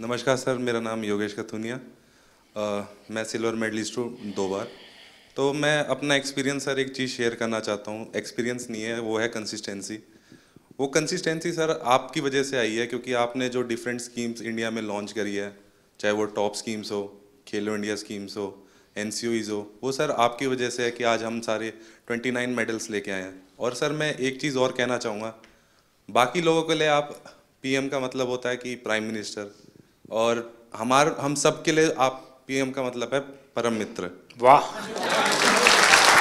नमस्कार सर मेरा नाम योगेश कथुनिया मैं सिल्वर मेडलिस्ट हूँ दो बार तो मैं अपना एक्सपीरियंस सर एक चीज़ शेयर करना चाहता हूँ एक्सपीरियंस नहीं है वो है कंसिस्टेंसी वो कंसिस्टेंसी सर आपकी वजह से आई है क्योंकि आपने जो डिफरेंट स्कीम्स इंडिया में लॉन्च करी है चाहे वो टॉप स्कीम्स हो खेलो इंडिया स्कीम्स हो एन हो वो सर आपकी वजह से है कि आज हम सारे 29 मेडल्स लेके आए हैं और सर मैं एक चीज़ और कहना चाहूँगा बाकी लोगों के लिए आप पीएम का मतलब होता है कि प्राइम मिनिस्टर और हमार हम सब के लिए आप पीएम का मतलब है परम मित्र वाह